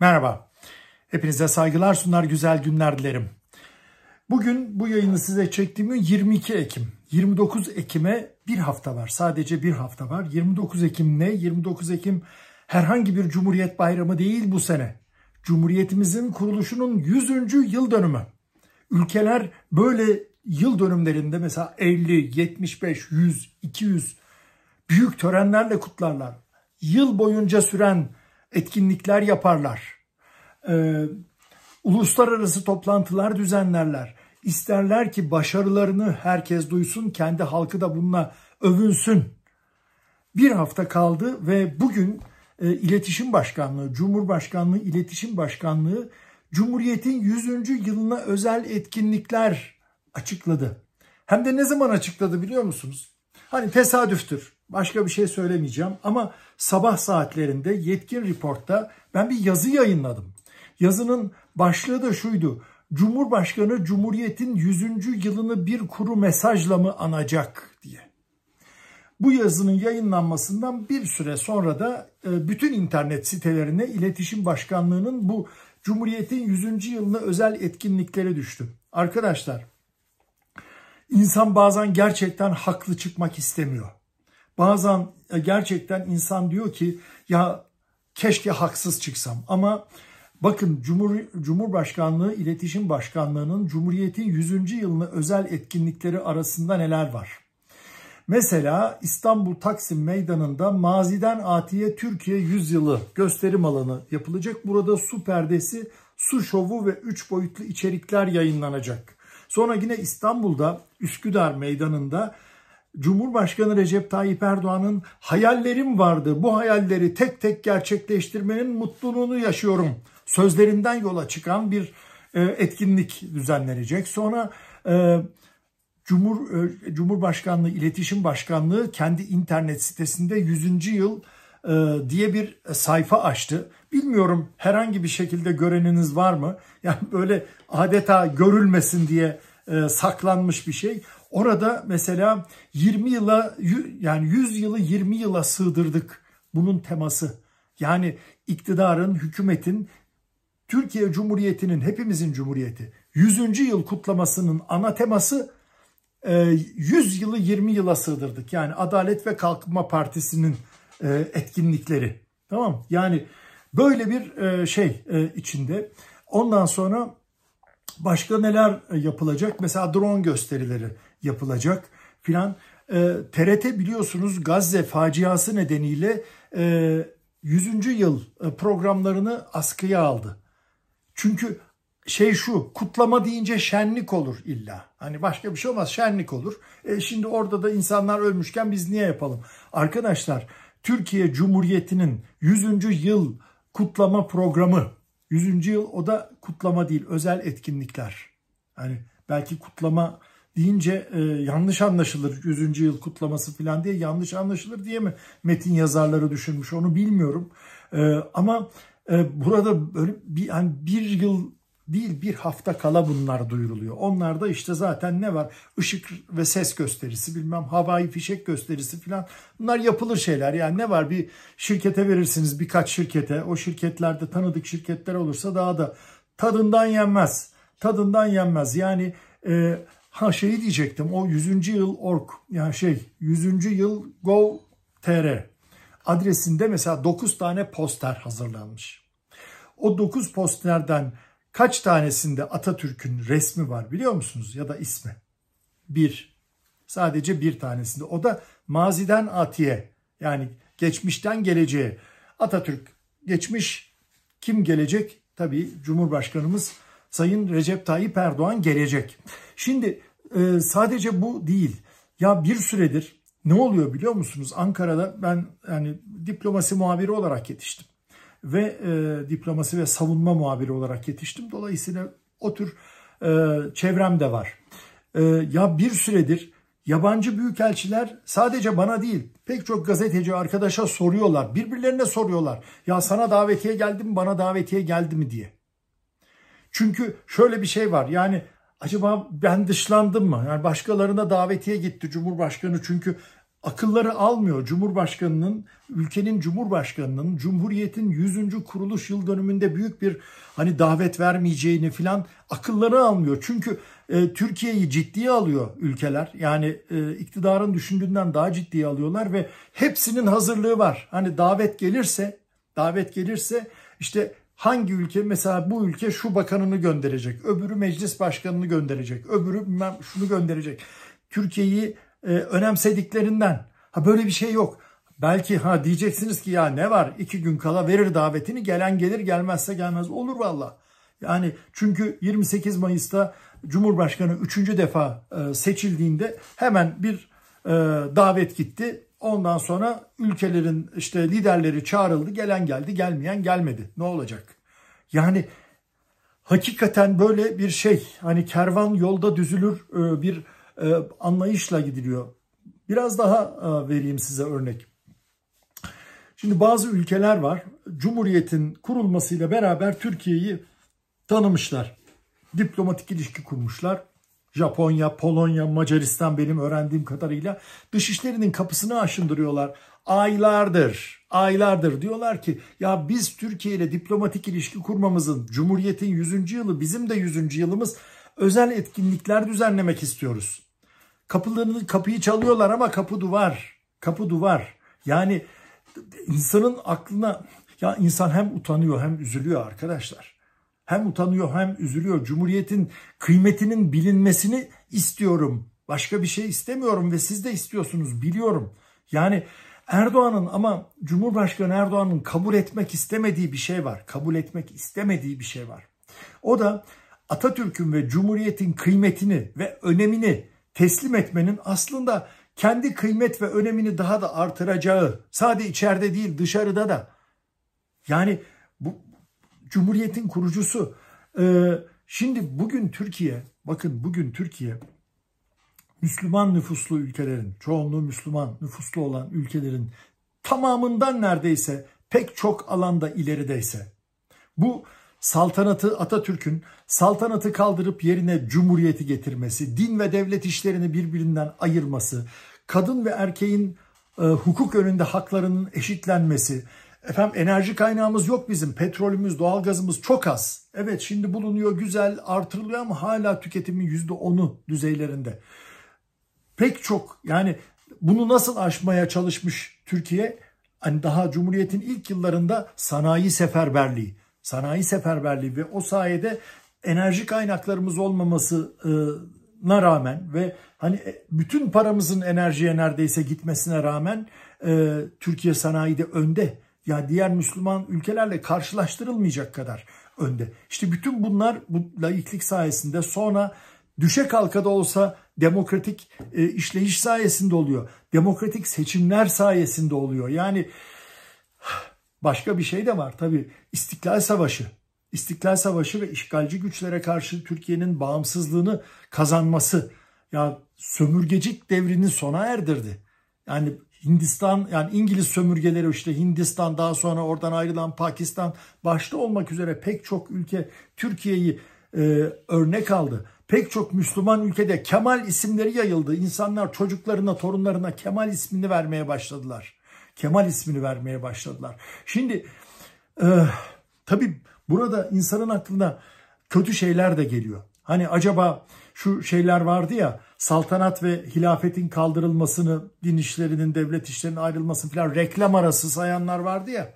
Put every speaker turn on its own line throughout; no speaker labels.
Merhaba. Hepinize saygılar sunar, güzel günler dilerim. Bugün bu yayını size çektiğim 22 Ekim. 29 Ekim'e bir hafta var. Sadece bir hafta var. 29 Ekim ne? 29 Ekim herhangi bir Cumhuriyet Bayramı değil bu sene. Cumhuriyetimizin kuruluşunun 100. yıl dönümü. Ülkeler böyle yıl dönümlerinde mesela 50, 75, 100, 200 büyük törenlerle kutlarlar. Yıl boyunca süren etkinlikler yaparlar. Ee, uluslararası toplantılar düzenlerler. İsterler ki başarılarını herkes duysun, kendi halkı da bununla övünsün. Bir hafta kaldı ve bugün e, İletişim Başkanlığı, Cumhurbaşkanlığı İletişim Başkanlığı Cumhuriyet'in 100. yılına özel etkinlikler açıkladı. Hem de ne zaman açıkladı biliyor musunuz? Hani tesadüftür. Başka bir şey söylemeyeceğim ama sabah saatlerinde Yetkin Report'ta ben bir yazı yayınladım. Yazının başlığı da şuydu. Cumhurbaşkanı Cumhuriyet'in 100. yılını bir kuru mesajla mı anacak diye. Bu yazının yayınlanmasından bir süre sonra da e, bütün internet sitelerine İletişim Başkanlığı'nın bu Cumhuriyet'in 100. yılına özel etkinlikleri düştü. Arkadaşlar insan bazen gerçekten haklı çıkmak istemiyor. Bazen e, gerçekten insan diyor ki ya keşke haksız çıksam ama bakın Cumhur, Cumhurbaşkanlığı İletişim Başkanlığı'nın Cumhuriyet'in 100. yılını özel etkinlikleri arasında neler var? Mesela İstanbul Taksim Meydanı'nda maziden atiye Türkiye Yılı gösterim alanı yapılacak. Burada su perdesi, su şovu ve 3 boyutlu içerikler yayınlanacak. Sonra yine İstanbul'da Üsküdar Meydanı'nda Cumhurbaşkanı Recep Tayyip Erdoğan'ın hayallerim vardı. Bu hayalleri tek tek gerçekleştirmenin mutluluğunu yaşıyorum. Sözlerinden yola çıkan bir e, etkinlik düzenlenecek. Sonra e, Cumhur e, Cumhurbaşkanlığı İletişim Başkanlığı kendi internet sitesinde 100. yıl e, diye bir sayfa açtı. Bilmiyorum herhangi bir şekilde göreniniz var mı? Yani böyle adeta görülmesin diye e, saklanmış bir şey. Orada mesela 20 yıla yani 100 yılı 20 yıla sığdırdık bunun teması. Yani iktidarın, hükümetin, Türkiye Cumhuriyeti'nin hepimizin cumhuriyeti 100. yıl kutlamasının ana teması 100 e, yılı 20 yıla sığdırdık. Yani Adalet ve Kalkınma Partisi'nin e, etkinlikleri. Tamam Yani böyle bir e, şey içinde. Ondan sonra başka neler yapılacak? Mesela drone gösterileri yapılacak filan. E, ee, TRT biliyorsunuz Gazze faciası nedeniyle e, 100. yıl e, programlarını askıya aldı. Çünkü şey şu kutlama deyince şenlik olur illa. Hani başka bir şey olmaz şenlik olur. E şimdi orada da insanlar ölmüşken biz niye yapalım? Arkadaşlar Türkiye Cumhuriyeti'nin 100. yıl kutlama programı. 100. yıl o da kutlama değil özel etkinlikler. Hani belki kutlama deyince e, yanlış anlaşılır 100. yıl kutlaması falan diye yanlış anlaşılır diye mi metin yazarları düşünmüş onu bilmiyorum. E, ama e, burada böyle bir, hani bir yıl değil bir hafta kala bunlar duyuruluyor. Onlarda işte zaten ne var? ışık ve ses gösterisi bilmem havai fişek gösterisi filan. Bunlar yapılır şeyler yani ne var? Bir şirkete verirsiniz birkaç şirkete. O şirketlerde tanıdık şirketler olursa daha da tadından yenmez. Tadından yenmez yani e, Ha şeyi diyecektim o 100. yıl org yani şey 100. yıl gov.tr adresinde mesela 9 tane poster hazırlanmış. O 9 posterden kaç tanesinde Atatürk'ün resmi var biliyor musunuz ya da ismi? Bir. Sadece bir tanesinde. O da maziden atiye yani geçmişten geleceğe. Atatürk geçmiş kim gelecek? Tabii Cumhurbaşkanımız Sayın Recep Tayyip Erdoğan gelecek. Şimdi e, sadece bu değil. Ya bir süredir ne oluyor biliyor musunuz? Ankara'da ben yani diplomasi muhabiri olarak yetiştim. Ve e, diplomasi ve savunma muhabiri olarak yetiştim. Dolayısıyla o tür e, çevrem de var. E, ya bir süredir yabancı büyükelçiler sadece bana değil pek çok gazeteci arkadaşa soruyorlar. Birbirlerine soruyorlar. Ya sana davetiye geldi mi bana davetiye geldi mi diye. Çünkü şöyle bir şey var yani acaba ben dışlandım mı? Yani başkalarına davetiye gitti Cumhurbaşkanı çünkü akılları almıyor. Cumhurbaşkanının, ülkenin Cumhurbaşkanının Cumhuriyet'in 100. kuruluş yıl dönümünde büyük bir hani davet vermeyeceğini filan akılları almıyor. Çünkü e, Türkiye'yi ciddiye alıyor ülkeler. Yani e, iktidarın düşündüğünden daha ciddiye alıyorlar ve hepsinin hazırlığı var. Hani davet gelirse, davet gelirse işte hangi ülke mesela bu ülke şu bakanını gönderecek, öbürü meclis başkanını gönderecek, öbürü şunu gönderecek. Türkiye'yi e, önemsediklerinden. Ha böyle bir şey yok. Belki ha diyeceksiniz ki ya ne var iki gün kala verir davetini gelen gelir gelmezse gelmez olur valla. Yani çünkü 28 Mayıs'ta Cumhurbaşkanı üçüncü defa e, seçildiğinde hemen bir e, davet gitti. Ondan sonra ülkelerin işte liderleri çağrıldı. Gelen geldi, gelmeyen gelmedi. Ne olacak? Yani hakikaten böyle bir şey hani kervan yolda düzülür e, bir e, anlayışla gidiliyor. Biraz daha e, vereyim size örnek. Şimdi bazı ülkeler var. Cumhuriyetin kurulmasıyla beraber Türkiye'yi tanımışlar. Diplomatik ilişki kurmuşlar. Japonya, Polonya, Macaristan benim öğrendiğim kadarıyla dışişlerinin kapısını aşındırıyorlar. Aylardır, aylardır diyorlar ki ya biz Türkiye ile diplomatik ilişki kurmamızın Cumhuriyet'in 100. yılı bizim de 100. yılımız özel etkinlikler düzenlemek istiyoruz. Kapılarını, kapıyı çalıyorlar ama kapı duvar, kapı duvar. Yani insanın aklına ya insan hem utanıyor hem üzülüyor arkadaşlar. Hem utanıyor hem üzülüyor. Cumhuriyetin kıymetinin bilinmesini istiyorum. Başka bir şey istemiyorum ve siz de istiyorsunuz biliyorum. Yani Erdoğan'ın ama Cumhurbaşkanı Erdoğan'ın kabul etmek istemediği bir şey var. Kabul etmek istemediği bir şey var. O da Atatürk'ün ve Cumhuriyet'in kıymetini ve önemini teslim etmenin aslında kendi kıymet ve önemini daha da artıracağı. sadece içeride değil dışarıda da. Yani bu, Cumhuriyet'in kurucusu. E, şimdi bugün Türkiye, bakın bugün Türkiye Müslüman nüfuslu ülkelerin, çoğunluğu Müslüman nüfuslu olan ülkelerin tamamından neredeyse pek çok alanda ilerideyse. Bu saltanatı Atatürk'ün saltanatı kaldırıp yerine cumhuriyeti getirmesi, din ve devlet işlerini birbirinden ayırması, kadın ve erkeğin e, hukuk önünde haklarının eşitlenmesi, Efendim enerji kaynağımız yok bizim. Petrolümüz, doğalgazımız çok az. Evet şimdi bulunuyor güzel artırılıyor ama hala tüketimin %10'u düzeylerinde. Pek çok yani bunu nasıl aşmaya çalışmış Türkiye? Hani daha Cumhuriyet'in ilk yıllarında sanayi seferberliği. Sanayi seferberliği ve o sayede enerji kaynaklarımız olmamasına e, rağmen ve hani e, bütün paramızın enerjiye neredeyse gitmesine rağmen e, Türkiye sanayide önde ya diğer Müslüman ülkelerle karşılaştırılmayacak kadar önde. İşte bütün bunlar bu laiklik sayesinde sonra düşe kalka da olsa demokratik e, işleyiş sayesinde oluyor. Demokratik seçimler sayesinde oluyor. Yani başka bir şey de var tabii. İstiklal Savaşı. İstiklal Savaşı ve işgalci güçlere karşı Türkiye'nin bağımsızlığını kazanması ya sömürgecik devrini sona erdirdi. Yani Hindistan yani İngiliz sömürgeleri işte Hindistan daha sonra oradan ayrılan Pakistan başta olmak üzere pek çok ülke Türkiye'yi e, örnek aldı. Pek çok Müslüman ülkede Kemal isimleri yayıldı. İnsanlar çocuklarına, torunlarına Kemal ismini vermeye başladılar. Kemal ismini vermeye başladılar. Şimdi e, tabii burada insanın aklına kötü şeyler de geliyor. Hani acaba şu şeyler vardı ya saltanat ve hilafetin kaldırılmasını, din işlerinin, devlet işlerinin ayrılmasını falan reklam arası sayanlar vardı ya.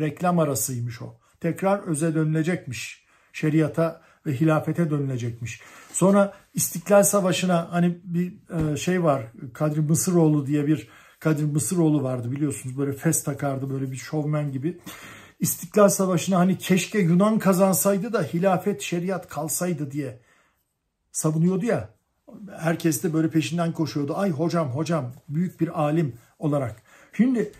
Reklam arasıymış o. Tekrar öze dönülecekmiş. Şeriata ve hilafete dönülecekmiş. Sonra İstiklal Savaşı'na hani bir e, şey var Kadri Mısıroğlu diye bir Kadri Mısıroğlu vardı biliyorsunuz böyle fes takardı böyle bir şovmen gibi. İstiklal Savaşı'na hani keşke Yunan kazansaydı da hilafet şeriat kalsaydı diye savunuyordu ya Herkes de böyle peşinden koşuyordu. Ay hocam hocam büyük bir alim olarak. Şimdi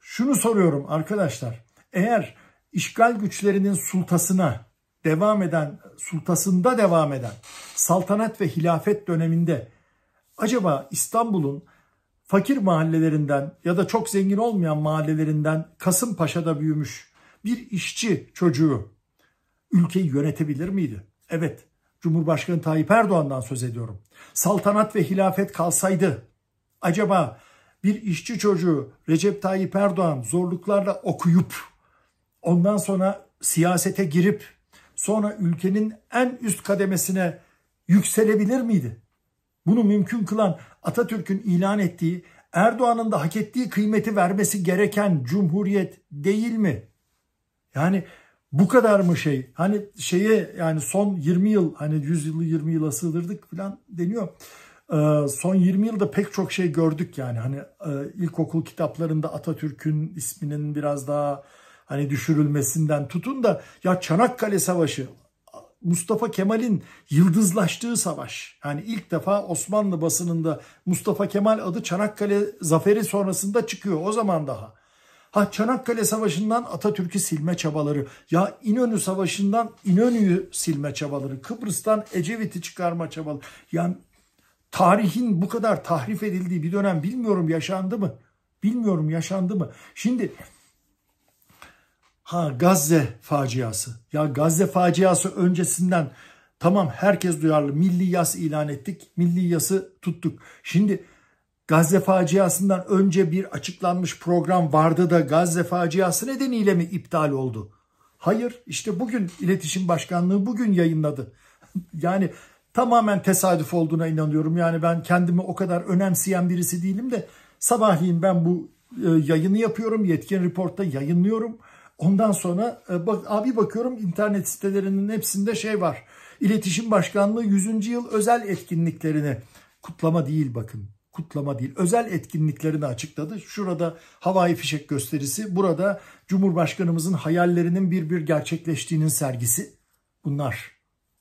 şunu soruyorum arkadaşlar. Eğer işgal güçlerinin sultasına devam eden, sultasında devam eden saltanat ve hilafet döneminde acaba İstanbul'un fakir mahallelerinden ya da çok zengin olmayan mahallelerinden Kasımpaşa'da büyümüş bir işçi çocuğu ülkeyi yönetebilir miydi? Evet Cumhurbaşkanı Tayyip Erdoğan'dan söz ediyorum. Saltanat ve hilafet kalsaydı acaba bir işçi çocuğu Recep Tayyip Erdoğan zorluklarla okuyup ondan sonra siyasete girip sonra ülkenin en üst kademesine yükselebilir miydi? Bunu mümkün kılan Atatürk'ün ilan ettiği Erdoğan'ın da hak ettiği kıymeti vermesi gereken cumhuriyet değil mi? Yani bu kadar mı şey? Hani şeye yani son 20 yıl hani 100 yılı 20 yıla sığdırdık falan deniyor. Ee, son 20 yılda pek çok şey gördük yani hani e, ilkokul kitaplarında Atatürk'ün isminin biraz daha hani düşürülmesinden tutun da ya Çanakkale Savaşı Mustafa Kemal'in yıldızlaştığı savaş. Yani ilk defa Osmanlı basınında Mustafa Kemal adı Çanakkale zaferi sonrasında çıkıyor o zaman daha. Ha Çanakkale Savaşı'ndan Atatürk'ü silme çabaları. Ya İnönü Savaşı'ndan İnönü'yü silme çabaları. Kıbrıs'tan Ecevit'i çıkarma çabaları. Yani tarihin bu kadar tahrif edildiği bir dönem bilmiyorum yaşandı mı? Bilmiyorum yaşandı mı? Şimdi ha Gazze faciası. Ya Gazze faciası öncesinden tamam herkes duyarlı. Milli yas ilan ettik. Milli yası tuttuk. Şimdi Gazze faciasından önce bir açıklanmış program vardı da Gazze faciası nedeniyle mi iptal oldu? Hayır işte bugün iletişim başkanlığı bugün yayınladı. yani tamamen tesadüf olduğuna inanıyorum. Yani ben kendimi o kadar önemseyen birisi değilim de sabahleyin ben bu e, yayını yapıyorum. Yetkin Report'ta yayınlıyorum. Ondan sonra e, bak, abi bakıyorum internet sitelerinin hepsinde şey var. İletişim Başkanlığı 100. yıl özel etkinliklerini kutlama değil bakın kutlama değil. Özel etkinliklerini açıkladı. Şurada havai fişek gösterisi, burada Cumhurbaşkanımızın hayallerinin bir bir gerçekleştiğinin sergisi. Bunlar,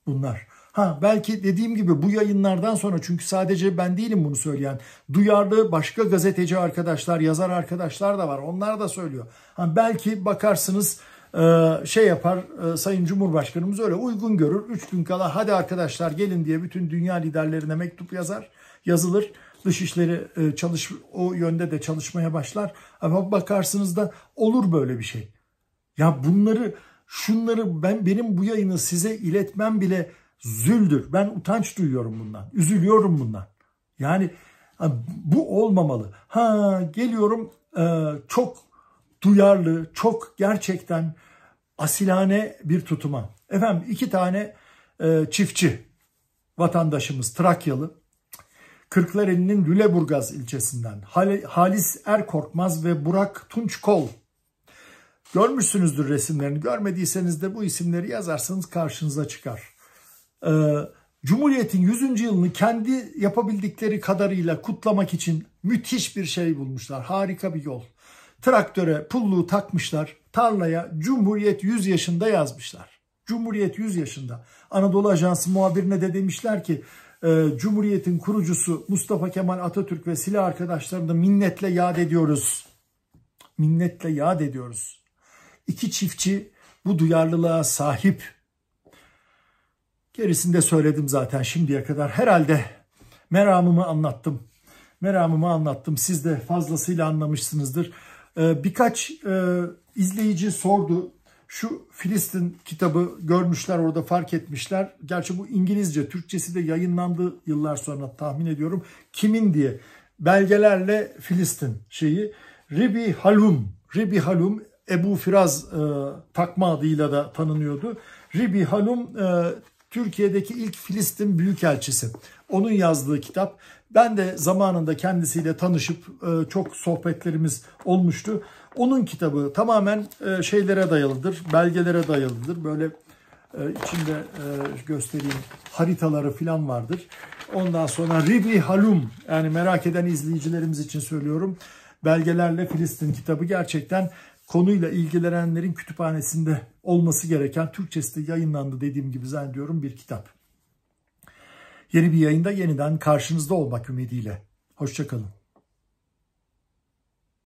bunlar. Ha belki dediğim gibi bu yayınlardan sonra çünkü sadece ben değilim bunu söyleyen. Duyarlı başka gazeteci arkadaşlar, yazar arkadaşlar da var. Onlar da söylüyor. Ha belki bakarsınız e, şey yapar e, Sayın Cumhurbaşkanımız öyle uygun görür. 3 gün kala hadi arkadaşlar gelin diye bütün dünya liderlerine mektup yazar, yazılır. Dışişleri e, çalış o yönde de çalışmaya başlar. Ama bakarsınız da olur böyle bir şey. Ya bunları şunları ben benim bu yayını size iletmem bile züldür. Ben utanç duyuyorum bundan. Üzülüyorum bundan. Yani bu olmamalı. Ha geliyorum e, çok duyarlı, çok gerçekten asilane bir tutuma. Efendim iki tane e, çiftçi vatandaşımız Trakyalı Kırklareli'nin Lüleburgaz ilçesinden Halis Erkorkmaz ve Burak Tunçkol. Görmüşsünüzdür resimlerini. Görmediyseniz de bu isimleri yazarsanız karşınıza çıkar. Ee, Cumhuriyet'in 100. yılını kendi yapabildikleri kadarıyla kutlamak için müthiş bir şey bulmuşlar. Harika bir yol. Traktöre pulluğu takmışlar. Tarlaya Cumhuriyet 100 yaşında yazmışlar. Cumhuriyet 100 yaşında. Anadolu Ajansı muhabirine de demişler ki ee, Cumhuriyet'in kurucusu Mustafa Kemal Atatürk ve silah arkadaşlarını minnetle yad ediyoruz. Minnetle yad ediyoruz. İki çiftçi bu duyarlılığa sahip. Gerisinde söyledim zaten şimdiye kadar. Herhalde meramımı anlattım. Meramımı anlattım. Siz de fazlasıyla anlamışsınızdır. Ee, birkaç e, izleyici sordu şu Filistin kitabı görmüşler orada fark etmişler. Gerçi bu İngilizce, Türkçesi de yayınlandı yıllar sonra tahmin ediyorum. Kimin diye belgelerle Filistin şeyi. Ribi Halum, Ribi Halum Ebu Firaz e, takma adıyla da tanınıyordu. Ribi Halum e, Türkiye'deki ilk Filistin Büyükelçisi. Onun yazdığı kitap. Ben de zamanında kendisiyle tanışıp e, çok sohbetlerimiz olmuştu onun kitabı tamamen e, şeylere dayalıdır, belgelere dayalıdır. Böyle e, içinde e, göstereyim haritaları falan vardır. Ondan sonra Ribi Halum yani merak eden izleyicilerimiz için söylüyorum. Belgelerle Filistin kitabı gerçekten konuyla ilgilenenlerin kütüphanesinde olması gereken Türkçesi yayınlandı dediğim gibi zannediyorum bir kitap. Yeni bir yayında yeniden karşınızda olmak ümidiyle. Hoşçakalın.